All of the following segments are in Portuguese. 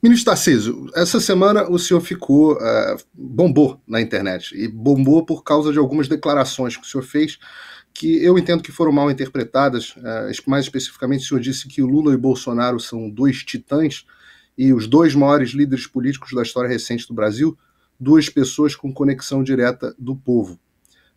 Ministro Tarcísio, essa semana o senhor ficou, uh, bombou na internet, e bombou por causa de algumas declarações que o senhor fez que eu entendo que foram mal interpretadas. Uh, mais especificamente, o senhor disse que Lula e Bolsonaro são dois titãs e os dois maiores líderes políticos da história recente do Brasil, duas pessoas com conexão direta do povo.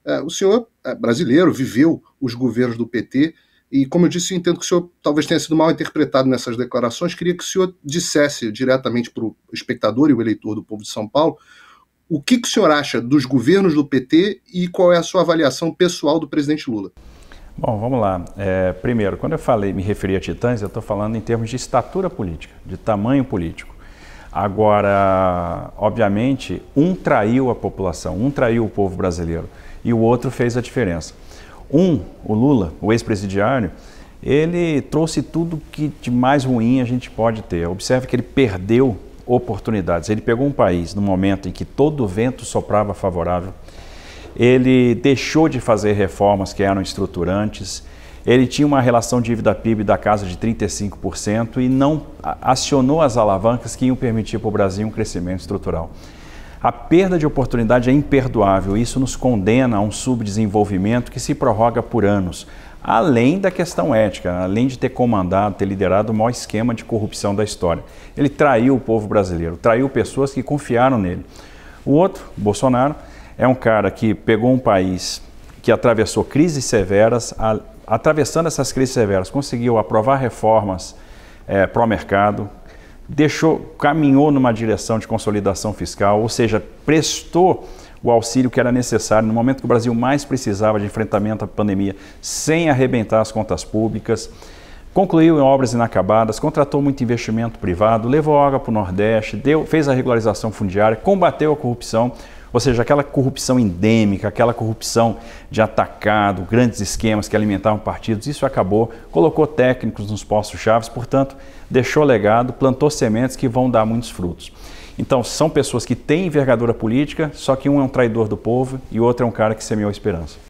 Uh, o senhor, uh, brasileiro, viveu os governos do PT e como eu disse, eu entendo que o senhor talvez tenha sido mal interpretado nessas declarações. Queria que o senhor dissesse diretamente para o espectador e o eleitor do povo de São Paulo o que, que, o senhor acha dos governos do PT e qual é a sua avaliação pessoal do presidente Lula. Bom, vamos lá. É, primeiro, quando eu falei, me referi a Titãs, eu estou falando em termos de estatura política, de tamanho político. Agora, obviamente, um traiu a população, um traiu o povo brasileiro e o outro fez a diferença. Um, o Lula, o ex-presidiário, ele trouxe tudo que de mais ruim a gente pode ter. Observe que ele perdeu oportunidades. Ele pegou um país no momento em que todo o vento soprava favorável, ele deixou de fazer reformas que eram estruturantes, ele tinha uma relação dívida-PIB da casa de 35% e não acionou as alavancas que iam permitir para o Brasil um crescimento estrutural. A perda de oportunidade é imperdoável. Isso nos condena a um subdesenvolvimento que se prorroga por anos. Além da questão ética, além de ter comandado, ter liderado o maior esquema de corrupção da história. Ele traiu o povo brasileiro, traiu pessoas que confiaram nele. O outro, Bolsonaro, é um cara que pegou um país que atravessou crises severas, a, atravessando essas crises severas, conseguiu aprovar reformas é, pró-mercado, deixou, caminhou numa direção de consolidação fiscal, ou seja, prestou o auxílio que era necessário no momento que o Brasil mais precisava de enfrentamento à pandemia, sem arrebentar as contas públicas. Concluiu em obras inacabadas, contratou muito investimento privado, levou água para o Nordeste, deu, fez a regularização fundiária, combateu a corrupção, ou seja, aquela corrupção endêmica, aquela corrupção de atacado, grandes esquemas que alimentavam partidos, isso acabou, colocou técnicos nos postos chaves, portanto, deixou legado, plantou sementes que vão dar muitos frutos. Então, são pessoas que têm envergadura política, só que um é um traidor do povo e o outro é um cara que semeou esperança.